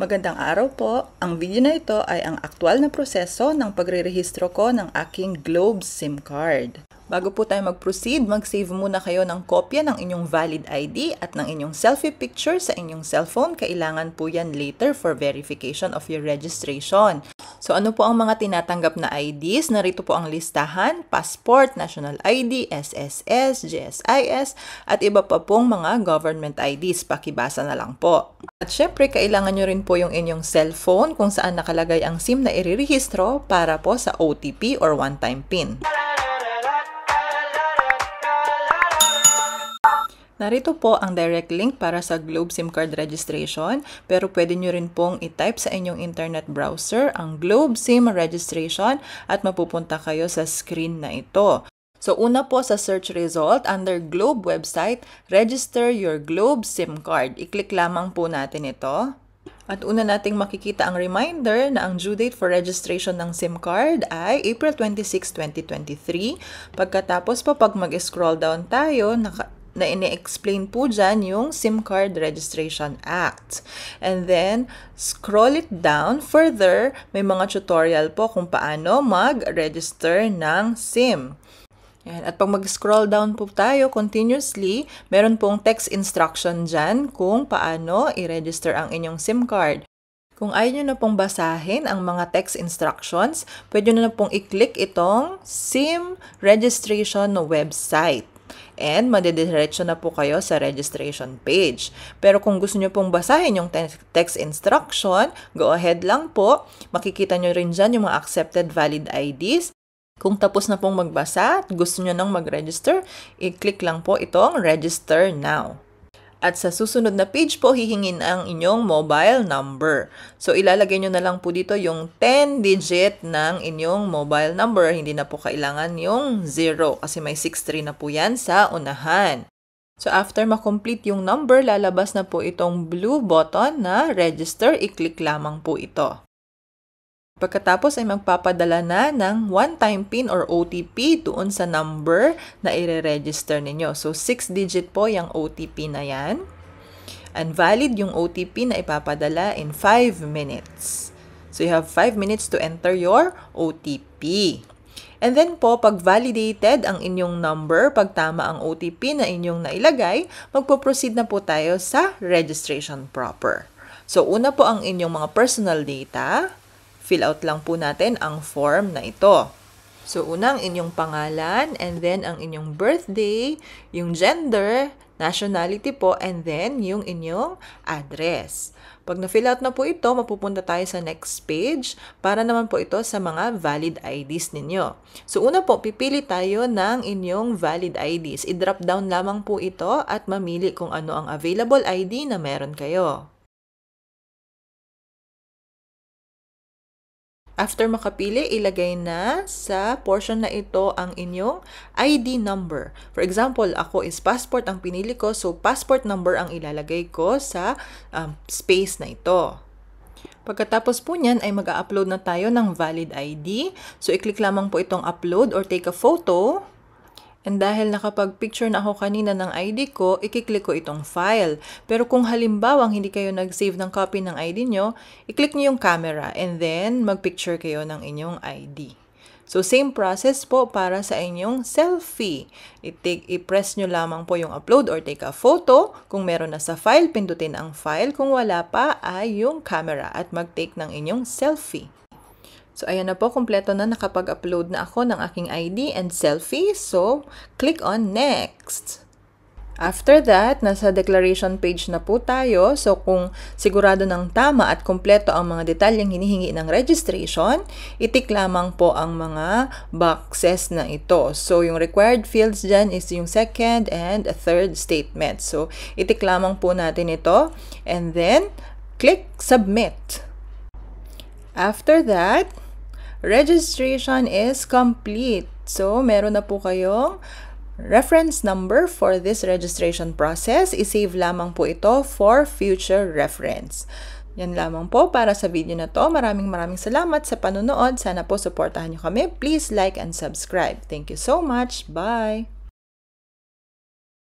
Magandang araw po. Ang video na ito ay ang aktual na proseso ng pagrerehistro ko ng aking Globe SIM card. Bago po tayo mag-proceed, mag-save muna kayo ng kopya ng inyong valid ID at ng inyong selfie picture sa inyong cellphone. Kailangan po yan later for verification of your registration. So ano po ang mga tinatanggap na IDs? Narito po ang listahan, passport, national ID, SSS, GSIS, at iba pa pong mga government IDs. Pakibasa na lang po. At syempre, kailangan nyo rin po yung inyong cellphone kung saan nakalagay ang SIM na irirehistro para po sa OTP or one-time PIN. Narito po ang direct link para sa Globe SIM card registration, pero pwede nyo rin pong i-type sa inyong internet browser ang Globe SIM registration at mapupunta kayo sa screen na ito. So una po sa search result, under Globe website, register your Globe SIM card. I-click lamang po natin ito. At una nating makikita ang reminder na ang due date for registration ng SIM card ay April 26, 2023. Pagkatapos po pag mag-scroll down tayo, naka na ine-explain po dyan yung SIM Card Registration Act. And then, scroll it down further, may mga tutorial po kung paano mag-register ng SIM. Ayan. At pag mag-scroll down po tayo continuously, meron pong text instruction dyan kung paano i-register ang inyong SIM card. Kung ayaw nyo na pong basahin ang mga text instructions, pwede nyo na pong i-click itong SIM registration website. And madediretso na po kayo sa registration page. Pero kung gusto nyo pong basahin yung text instruction, go ahead lang po. Makikita nyo rin dyan yung mga accepted valid IDs kung tapos na pong magbasa at gusto nyo nang mag-register, i-click lang po itong Register Now. At sa susunod na page po, hihingin ang inyong mobile number. So, ilalagay nyo na lang po dito yung 10-digit ng inyong mobile number. Hindi na po kailangan yung 0 kasi may 63 na po yan sa unahan. So, after makomplete yung number, lalabas na po itong blue button na register. I-click lamang po ito. Pagkatapos ay magpapadala na ng one-time PIN or OTP doon sa number na ire-register ninyo. So, 6-digit po yung OTP na yan. And valid yung OTP na ipapadala in 5 minutes. So, you have 5 minutes to enter your OTP. And then po, pag validated ang inyong number, pag tama ang OTP na inyong nailagay, magpo-proceed na po tayo sa registration proper. So, una po ang inyong mga personal data. Fill out lang po natin ang form na ito. So, unang inyong pangalan, and then ang inyong birthday, yung gender, nationality po, and then yung inyong address. Pag na-fill out na po ito, mapupunta tayo sa next page para naman po ito sa mga valid IDs ninyo. So, una po, pipili tayo ng inyong valid IDs. I-drop down lamang po ito at mamili kung ano ang available ID na meron kayo. After makapili, ilagay na sa portion na ito ang inyong ID number. For example, ako is passport ang pinili ko, so passport number ang ilalagay ko sa um, space na ito. Pagkatapos po niyan ay mag-upload na tayo ng valid ID. So, i-click lamang po itong upload or take a photo. And dahil nakapag-picture na ako kanina ng ID ko, ikiklik ko itong file. Pero kung halimbawang hindi kayo nag-save ng copy ng ID nyo, iklik nyo yung camera and then mag-picture kayo ng inyong ID. So, same process po para sa inyong selfie. I-press nyo lamang po yung upload or take a photo. Kung meron na sa file, pindutin ang file. Kung wala pa, ay yung camera at mag-take ng inyong selfie. So, ayan na po, kompleto na nakapag-upload na ako ng aking ID and selfie. So, click on next. After that, nasa declaration page na po tayo. So kung sigurado ng tama at kompleto ang mga detalyeng hinihingi ng registration, itik lamang po ang mga boxes na ito. So yung required fields dyan is yung second and third statement. So itik lamang po natin ito and then click submit. After that, registration is complete. So, meron na po kayong reference number for this registration process. I-save lamang po ito for future reference. Yan lamang po para sa video na to. Maraming maraming salamat sa panonood. Sana po supportahan nyo kami. Please like and subscribe. Thank you so much. Bye!